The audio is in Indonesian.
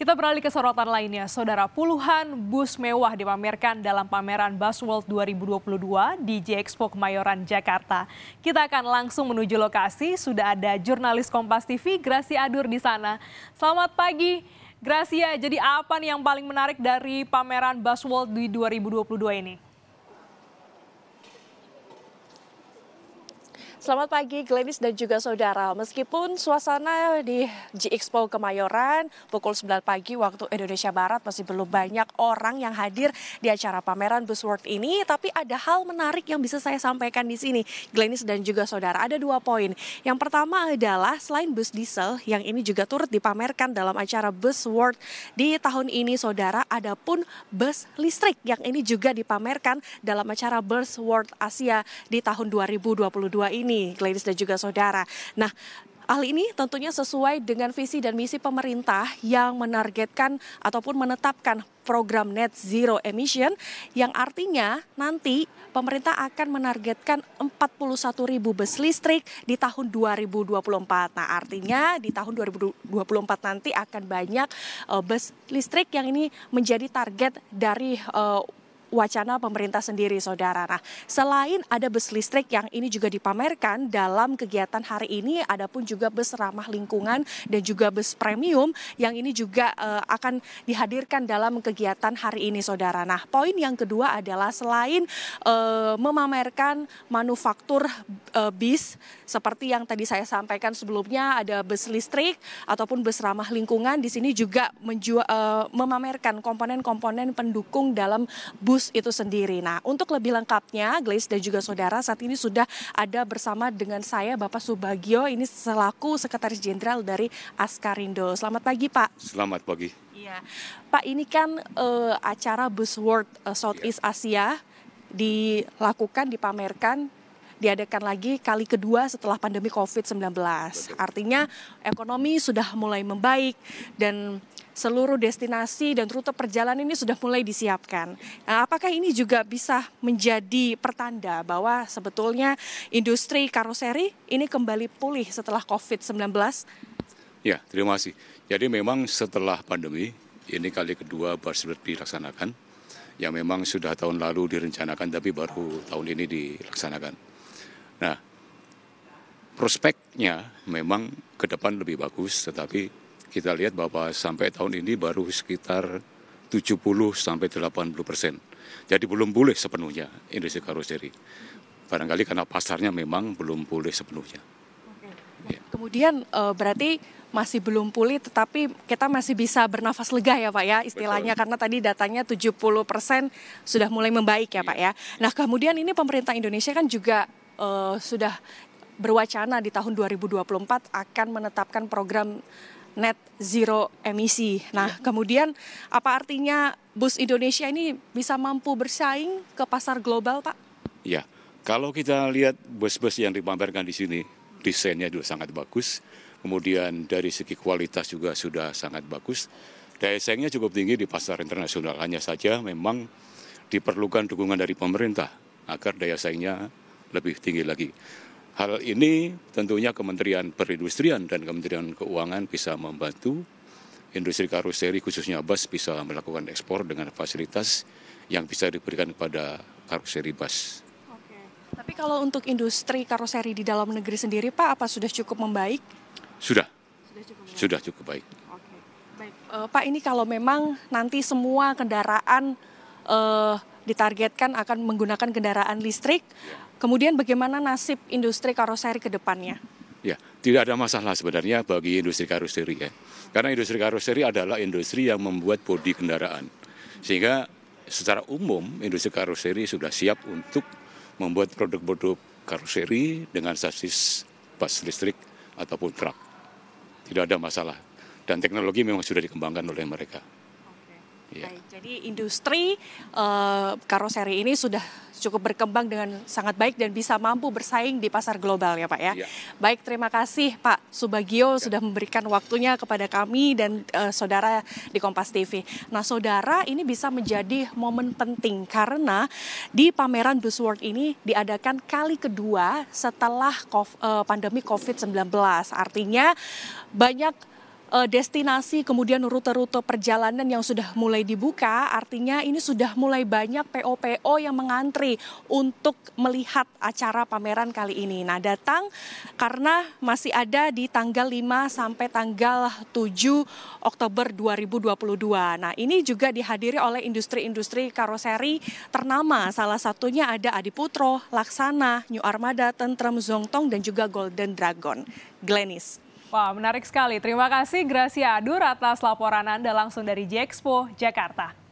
Kita beralih ke sorotan lainnya. Saudara puluhan bus mewah dipamerkan dalam pameran Busworld 2022 di J Expo Kemayoran, Jakarta. Kita akan langsung menuju lokasi. Sudah ada jurnalis Kompas TV, Gracia Adur di sana. Selamat pagi, Gracia. Jadi apa nih yang paling menarik dari pameran Busworld di 2022 ini? Selamat pagi Glenis dan juga saudara. Meskipun suasana di G-Expo Kemayoran pukul 9 pagi waktu Indonesia Barat masih belum banyak orang yang hadir di acara pameran Busworld ini, tapi ada hal menarik yang bisa saya sampaikan di sini. Glenis dan juga saudara, ada dua poin. Yang pertama adalah selain bus diesel yang ini juga turut dipamerkan dalam acara Busworld di tahun ini saudara, ada pun bus listrik yang ini juga dipamerkan dalam acara Busworld Asia di tahun 2022 ini ini, ladies dan juga saudara. Nah, Hal ini tentunya sesuai dengan visi dan misi pemerintah yang menargetkan ataupun menetapkan program net zero emission yang artinya nanti pemerintah akan menargetkan 41 ribu bus listrik di tahun 2024. Nah artinya di tahun 2024 nanti akan banyak eh, bus listrik yang ini menjadi target dari eh, wacana pemerintah sendiri saudara. Nah, selain ada bus listrik yang ini juga dipamerkan dalam kegiatan hari ini, ada pun juga bus ramah lingkungan dan juga bus premium yang ini juga uh, akan dihadirkan dalam kegiatan hari ini saudara. Nah, poin yang kedua adalah selain uh, memamerkan manufaktur uh, bis seperti yang tadi saya sampaikan sebelumnya ada bus listrik ataupun bus ramah lingkungan di sini juga menjual, memamerkan komponen-komponen pendukung dalam bus bus itu sendiri. Nah, untuk lebih lengkapnya, Glace dan juga saudara saat ini sudah ada bersama dengan saya Bapak Subagio ini selaku Sekretaris Jenderal dari Askarindo. Selamat pagi, Pak. Selamat pagi. Iya. Pak, ini kan uh, acara Bus World uh, eh, Southeast Asia dilakukan, dipamerkan diadakan lagi kali kedua setelah pandemi COVID-19. Artinya ekonomi sudah mulai membaik dan seluruh destinasi dan rute perjalanan ini sudah mulai disiapkan. Nah, apakah ini juga bisa menjadi pertanda bahwa sebetulnya industri karoseri ini kembali pulih setelah COVID-19? Ya, terima kasih. Jadi memang setelah pandemi, ini kali kedua Bars dilaksanakan, yang memang sudah tahun lalu direncanakan tapi baru tahun ini dilaksanakan. Nah, prospeknya memang ke depan lebih bagus, tetapi kita lihat bahwa sampai tahun ini baru sekitar 70 sampai 80 persen. Jadi belum boleh sepenuhnya industri karoseri. Barangkali karena pasarnya memang belum boleh sepenuhnya. Oke. Ya. Kemudian eh, berarti masih belum pulih tetapi kita masih bisa bernafas lega ya Pak ya istilahnya Betul. karena tadi datanya 70 persen sudah mulai membaik ya, ya Pak ya. Iya. Nah kemudian ini pemerintah Indonesia kan juga uh, sudah berwacana di tahun 2024 akan menetapkan program net zero emisi. Nah, iya. kemudian apa artinya bus Indonesia ini bisa mampu bersaing ke pasar global, Pak? Ya, kalau kita lihat bus-bus yang dipamerkan di sini, desainnya juga sangat bagus. Kemudian dari segi kualitas juga sudah sangat bagus. Daya saingnya cukup tinggi di pasar internasional. Hanya saja memang diperlukan dukungan dari pemerintah agar daya saingnya lebih tinggi lagi. Hal ini tentunya Kementerian Perindustrian dan Kementerian Keuangan bisa membantu industri karoseri khususnya bus bisa melakukan ekspor dengan fasilitas yang bisa diberikan kepada karoseri bus. Oke. Tapi kalau untuk industri karoseri di dalam negeri sendiri Pak apa sudah cukup membaik? Sudah. Sudah cukup. baik. Sudah cukup baik. Oke. Baik. Uh, Pak ini kalau memang nanti semua kendaraan uh, ditargetkan akan menggunakan kendaraan listrik. Kemudian bagaimana nasib industri karoseri ke depannya? Ya, tidak ada masalah sebenarnya bagi industri karoseri ya. Karena industri karoseri adalah industri yang membuat bodi kendaraan. Sehingga secara umum industri karoseri sudah siap untuk membuat produk-produk karoseri dengan sasis bus listrik ataupun truk. Tidak ada masalah. Dan teknologi memang sudah dikembangkan oleh mereka. Ya. Baik, jadi industri uh, karoseri ini sudah cukup berkembang dengan sangat baik dan bisa mampu bersaing di pasar global ya Pak ya. ya. Baik, terima kasih Pak Subagio ya. sudah memberikan waktunya kepada kami dan uh, saudara di Kompas TV. Nah, saudara ini bisa menjadi momen penting karena di pameran Busworld ini diadakan kali kedua setelah eh, COVID, uh, pandemi COVID-19. Artinya banyak Eh, destinasi kemudian rute-rute perjalanan yang sudah mulai dibuka artinya ini sudah mulai banyak popo yang mengantri untuk melihat acara pameran kali ini. Nah, datang karena masih ada di tanggal 5 sampai tanggal 7 Oktober 2022. Nah, ini juga dihadiri oleh industri-industri karoseri ternama. Salah satunya ada Adiputro, Laksana, New Armada, Tentrem Zongtong dan juga Golden Dragon. Glenis. Wah, menarik sekali. Terima kasih Gracia Adur atas laporan Anda langsung dari Jexpo, Jakarta.